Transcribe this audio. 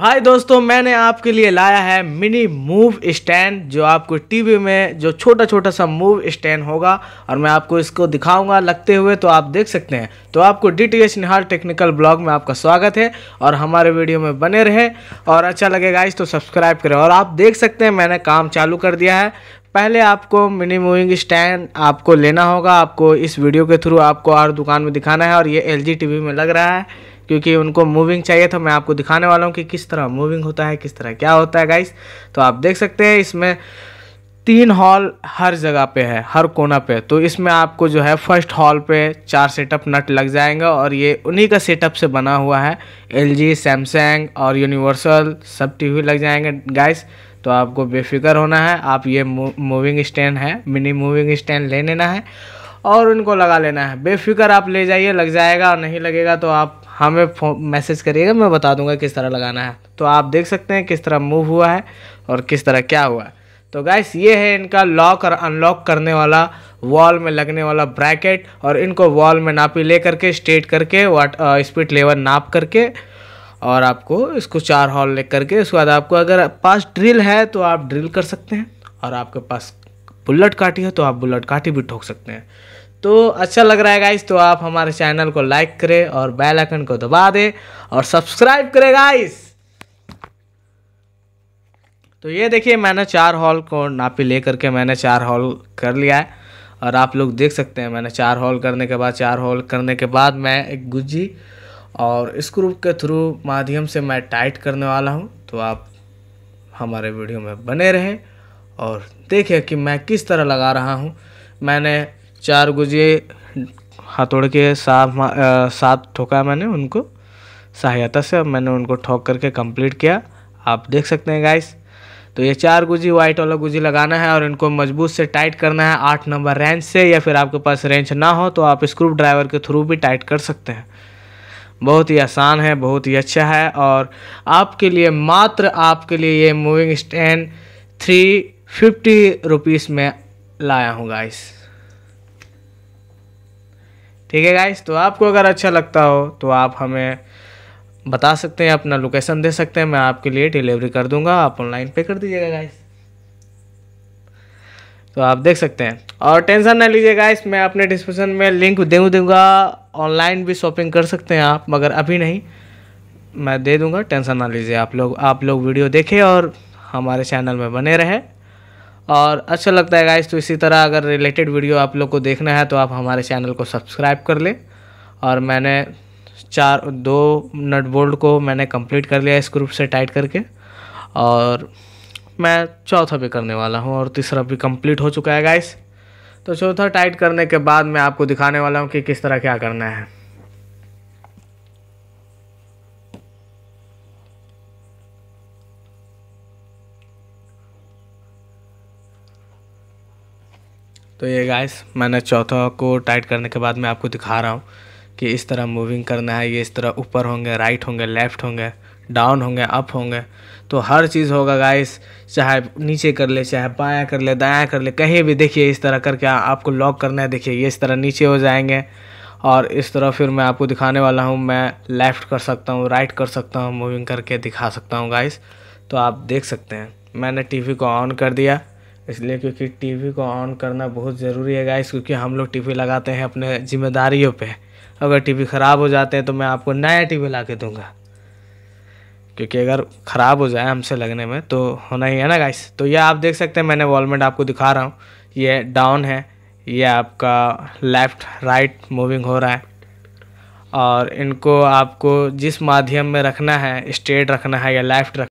हाय दोस्तों मैंने आपके लिए लाया है मिनी मूव स्टैंड जो आपको टीवी में जो छोटा छोटा सा मूव स्टैंड होगा और मैं आपको इसको दिखाऊंगा लगते हुए तो आप देख सकते हैं तो आपको D T H Nihar technical blog में आपका स्वागत है और हमारे वीडियो में बने रहे और अच्छा लगेगा इस तो सब्सक्राइब करें और आप देख सकते हैं मैंने काम चालू कर दिया है पहले आपको मिनी मूविंग स्टैंड आपको लेना होगा आपको इस वीडियो के थ्रू आपको और दुकान में दिखाना है और ये एल जी टी वी में लग रहा है क्योंकि उनको मूविंग चाहिए तो मैं आपको दिखाने वाला हूँ कि किस तरह मूविंग होता है किस तरह क्या होता है गाइस तो आप देख सकते हैं इसमें तीन हॉल हर जगह पे है हर कोना पे तो इसमें आपको जो है फर्स्ट हॉल पे चार सेटअप नट लग जाएंगे और ये उन्हीं का सेटअप से बना हुआ है एल जी सैमसंग और यूनिवर्सल सब टीवी लग जाएंगे गाइस तो आपको बेफिक्र होना है आप ये मूविंग स्टैंड है मिनी मूविंग स्टैंड ले लेना है और उनको लगा लेना है बेफिक्र आप ले जाइए लग जाएगा और नहीं लगेगा तो आप हमें मैसेज करिएगा मैं बता दूंगा किस तरह लगाना है तो आप देख सकते हैं किस तरह मूव हुआ है और किस तरह क्या हुआ है तो गैस ये है इनका लॉक और अनलॉक करने वाला वॉल में लगने वाला ब्रैकेट और इनको वॉल में नापी ले करके स्ट्रेट करके वाट स्पीड लेवल नाप करके और आपको इसको चार हॉल ले करके उसके बाद आपको अगर पास ड्रिल है तो आप ड्रिल कर सकते हैं और आपके पास बुलेट काटी है तो आप बुलेट काटी भी ठोक सकते हैं तो अच्छा लग रहा है गाइस तो आप हमारे चैनल को लाइक करें और बेल आइकन को दबा दें और सब्सक्राइब करें गाइस तो ये देखिए मैंने चार हॉल को नापी ले करके मैंने चार हॉल कर लिया है और आप लोग देख सकते हैं मैंने चार हॉल करने के बाद चार हॉल करने के बाद मैं एक गुज्जी और स्क्रू के थ्रू माध्यम से मैं टाइट करने वाला हूँ तो आप हमारे वीडियो में बने रहें और देखें कि मैं किस तरह लगा रहा हूँ मैंने चार गुजे हथौड़ के साफ साथ ठोका मैंने उनको सहायता से अब मैंने उनको ठोक करके कंप्लीट किया आप देख सकते हैं गाइस तो ये चार गुजी वाइट वाला गुजी लगाना है और इनको मजबूत से टाइट करना है आठ नंबर रेंच से या फिर आपके पास रेंच ना हो तो आप स्क्रू ड्राइवर के थ्रू भी टाइट कर सकते हैं बहुत ही आसान है बहुत ही अच्छा है और आपके लिए मात्र आपके लिए ये moving stand three fifty rupees में लाया हूँ गाइस ठीक है गाइस तो आपको अगर अच्छा लगता हो तो आप हमें बता सकते हैं अपना लोकेशन दे सकते हैं मैं आपके लिए डिलीवरी कर दूंगा आप ऑनलाइन पे कर दीजिएगा गाइस तो आप देख सकते हैं और टेंशन ना लीजिए गाइस मैं अपने डिस्क्रिप्शन में लिंक दे दूंगा ऑनलाइन भी शॉपिंग कर सकते हैं आप मगर अभी नहीं मैं दे दूंगा टेंशन ना लीजिए आप लोग आप लोग वीडियो देखें और हमारे चैनल में बने रहें और अच्छा लगता है गाइस तो इसी तरह अगर रिलेटेड वीडियो आप लोग को देखना है तो आप हमारे चैनल को सब्सक्राइब कर लें और मैंने चार दो नट बोल्ट को मैंने कंप्लीट कर लिया इस ग्रुप से टाइट करके और मैं चौथा भी करने वाला हूँ और तीसरा भी कंप्लीट हो चुका है गाइस तो चौथा टाइट करने के बाद मैं आपको दिखाने वाला हूँ कि किस तरह क्या करना है तो ये गाइस मैंने चौथा को टाइट करने के बाद मैं आपको दिखा रहा हूँ कि इस तरह मूविंग करना है ये इस तरह ऊपर होंगे राइट होंगे लेफ़्ट होंगे डाउन होंगे अप होंगे तो हर चीज़ होगा गाइस चाहे नीचे कर ले चाहे बाया कर ले दाया कर ले कहीं भी देखिए इस तरह करके आपको लॉक करना है देखिए ये इस तरह नीचे हो जाएंगे और इस तरह फिर मैं आपको दिखाने वाला हूँ मैं लेफ़्ट कर सकता हूँ राइट कर सकता हूँ मूविंग करके दिखा सकता हूँ गाइस तो आप देख सकते हैं मैंने टी को ऑन कर दिया इसलिए क्योंकि टीवी को ऑन करना बहुत ज़रूरी है गाइस क्योंकि हम लोग टीवी लगाते हैं अपने जिम्मेदारियों पे अगर टीवी ख़राब हो जाते हैं तो मैं आपको नया टीवी ला के दूँगा क्योंकि अगर ख़राब हो जाए हमसे लगने में तो होना ही है ना गाइस तो यह आप देख सकते हैं मैंने वॉलमेंट आपको दिखा रहा हूँ ये डाउन है ये आपका लेफ़्ट राइट मूविंग हो रहा है और इनको आपको जिस माध्यम में रखना है स्ट्रेट रखना है या लेफ़्ट रख